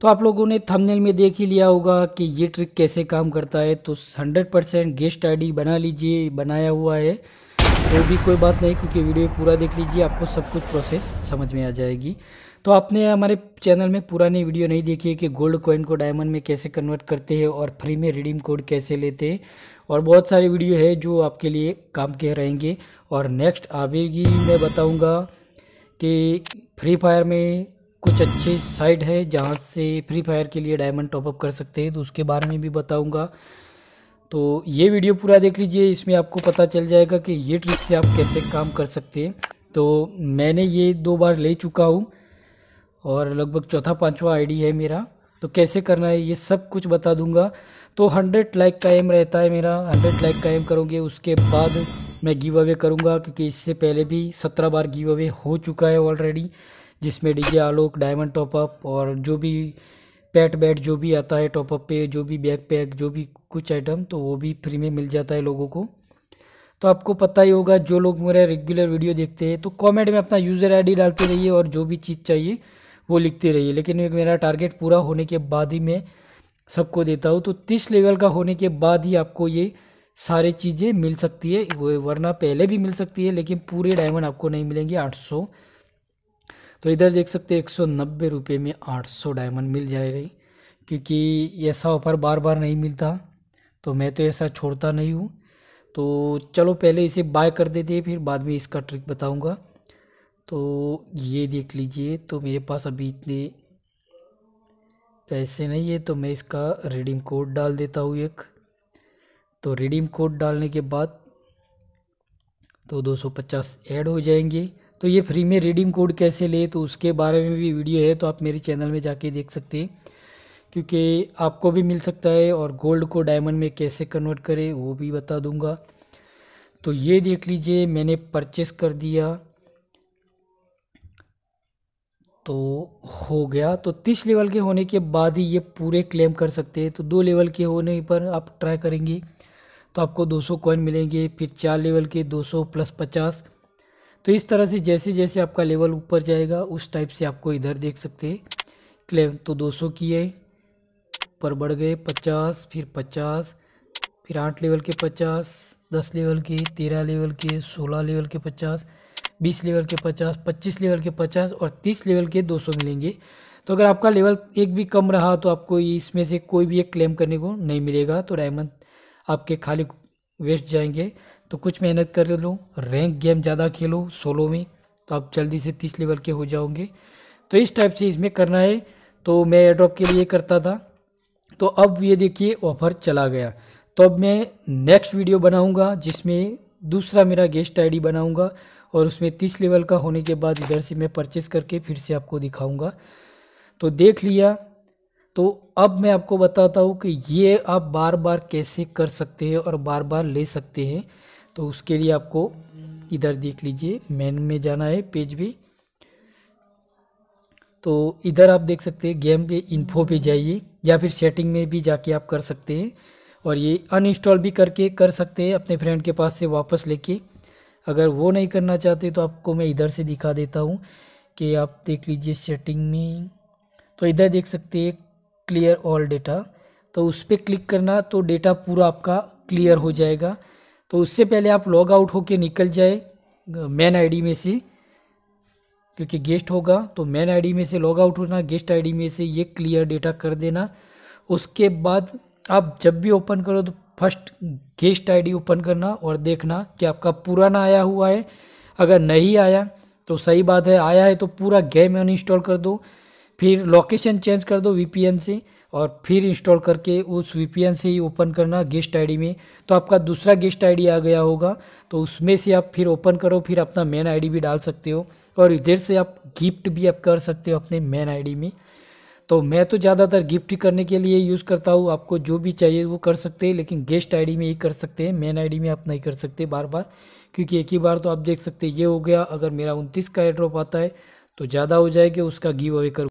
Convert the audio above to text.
तो आप लोगों ने थंबनेल में देख ही लिया होगा कि ये ट्रिक कैसे काम करता है तो 100 परसेंट गेस्ट आईडी बना लीजिए बनाया हुआ है तो भी कोई बात नहीं क्योंकि वीडियो पूरा देख लीजिए आपको सब कुछ प्रोसेस समझ में आ जाएगी तो आपने हमारे चैनल में पुरानी वीडियो नहीं देखी है कि गोल्ड कॉइन को डायमंड में कैसे कन्वर्ट करते हैं और फ्री में रिडीम कोड कैसे लेते हैं और बहुत सारे वीडियो है जो आपके लिए काम के रहेंगे और नेक्स्ट आवेगी मैं बताऊँगा कि फ्री फायर में कुछ अच्छे साइट है जहाँ से फ्री फायर के लिए डायमंड टॉपअप कर सकते हैं तो उसके बारे में भी बताऊँगा तो ये वीडियो पूरा देख लीजिए इसमें आपको पता चल जाएगा कि ये ट्रिक से आप कैसे काम कर सकते हैं तो मैंने ये दो बार ले चुका हूँ और लगभग चौथा पांचवा आईडी है मेरा तो कैसे करना है ये सब कुछ बता दूंगा तो हंड्रेड लाइक का एम रहता है मेरा हंड्रेड लाइक का एम करोगे उसके बाद मैं गिव अवे करूँगा क्योंकि इससे पहले भी सत्रह बार गिव अवे हो चुका है ऑलरेडी जिसमें डीजे आलोक डायमंड टॉपअप और जो भी पैट बैट जो भी आता है टॉपअप पे जो भी बैग पैक जो भी कुछ आइटम तो वो भी फ्री में मिल जाता है लोगों को तो आपको पता ही होगा जो लोग मेरा रेगुलर वीडियो देखते हैं तो कमेंट में अपना यूज़र आईडी डालते रहिए और जो भी चीज़ चाहिए वो लिखते रहिए लेकिन मेरा टारगेट पूरा होने के बाद ही मैं सबको देता हूँ तो तीस लेवल का होने के बाद ही आपको ये सारी चीज़ें मिल सकती है वरना पहले भी मिल सकती है लेकिन पूरे डायमंड आपको नहीं मिलेंगे आठ तो इधर देख सकते हैं एक सौ नब्बे रुपये में आठ सौ डायमंड मिल जाएगी क्योंकि ऐसा ऑफ़र बार बार नहीं मिलता तो मैं तो ऐसा छोड़ता नहीं हूँ तो चलो पहले इसे बाय कर देते हैं फिर बाद में इसका ट्रिक बताऊँगा तो ये देख लीजिए तो मेरे पास अभी इतने पैसे नहीं है तो मैं इसका रिडीम कोड डाल देता हूँ एक तो रिडीम कोड डालने के बाद तो दो पचास ऐड हो जाएंगे तो ये फ्री में रीडिंग कोड कैसे ले तो उसके बारे में भी वीडियो है तो आप मेरे चैनल में जाके देख सकते हैं क्योंकि आपको भी मिल सकता है और गोल्ड को डायमंड में कैसे कन्वर्ट करें वो भी बता दूंगा तो ये देख लीजिए मैंने परचेस कर दिया तो हो गया तो तीस लेवल के होने के बाद ही ये पूरे क्लेम कर सकते हैं तो दो लेवल के होने पर आप ट्राई करेंगे तो आपको 200 कॉइन मिलेंगे फिर चार लेवल के 200 प्लस 50 तो इस तरह से जैसे जैसे आपका लेवल ऊपर जाएगा उस टाइप से आपको इधर देख सकते हैं क्लेम तो 200 किए पर बढ़ गए 50 फिर 50 फिर आठ लेवल के 50 10 लेवल के 13 लेवल के 16 लेवल के 50 20 लेवल के 50 25 लेवल के 50 और 30 लेवल के 200 मिलेंगे तो अगर आपका लेवल एक भी कम रहा तो आपको इसमें से कोई भी एक क्लेम करने को नहीं मिलेगा तो डायमंड आपके खाली वेस्ट जाएंगे तो कुछ मेहनत कर लो रैंक गेम ज़्यादा खेलो सोलो में तो आप जल्दी से तीस लेवल के हो जाओगे तो इस टाइप से इसमें करना है तो मैं एड्रॉप के लिए करता था तो अब ये देखिए ऑफर चला गया तो अब मैं नेक्स्ट वीडियो बनाऊंगा जिसमें दूसरा मेरा गेस्ट आईडी बनाऊंगा और उसमें तीस लेवल का होने के बाद इधर से मैं परचेस करके फिर से आपको दिखाऊंगा तो देख लिया तो अब मैं आपको बताता हूँ कि ये आप बार बार कैसे कर सकते हैं और बार बार ले सकते हैं तो उसके लिए आपको इधर देख लीजिए मेन में जाना है पेज भी तो इधर आप देख सकते हैं गेम पे इन्फो पे जाइए या फिर सेटिंग में भी जाके आप कर सकते हैं और ये अनइंस्टॉल भी करके कर सकते हैं अपने फ्रेंड के पास से वापस लेके अगर वो नहीं करना चाहते तो आपको मैं इधर से दिखा देता हूँ कि आप देख लीजिए सेटिंग में तो इधर देख सकते हैं क्लियर ऑल डेटा तो उस पर क्लिक करना तो डेटा पूरा आपका क्लियर हो जाएगा तो उससे पहले आप लॉग आउट होकर निकल जाए मेन आईडी में से क्योंकि गेस्ट होगा तो मेन आईडी में से लॉग आउट होना गेस्ट आईडी में से ये क्लियर डेटा कर देना उसके बाद आप जब भी ओपन करो तो फर्स्ट गेस्ट आईडी ओपन करना और देखना कि आपका पुराना आया हुआ है अगर नहीं आया तो सही बात है आया है तो पूरा गेम अनइंस्टॉल कर दो फिर लोकेशन चेंज कर दो वीपीएन से और फिर इंस्टॉल करके उस वीपीएन से ही ओपन करना गेस्ट आईडी में तो आपका दूसरा गेस्ट आईडी आ गया होगा तो उसमें से आप फिर ओपन करो फिर अपना मेन आईडी भी डाल सकते हो और इधर से आप गिफ्ट भी आप कर सकते हो अपने मेन आईडी में तो मैं तो ज़्यादातर गिफ्ट करने के लिए यूज़ करता हूँ आपको जो भी चाहिए वो कर सकते हैं लेकिन गेस्ट आई में ही कर सकते हैं मेन आई में आप नहीं कर सकते बार बार क्योंकि एक ही बार तो आप देख सकते ये हो गया अगर मेरा उनतीस का एड्रॉप आता है तो ज़्यादा हो जाएगा उसका गिव अवे कर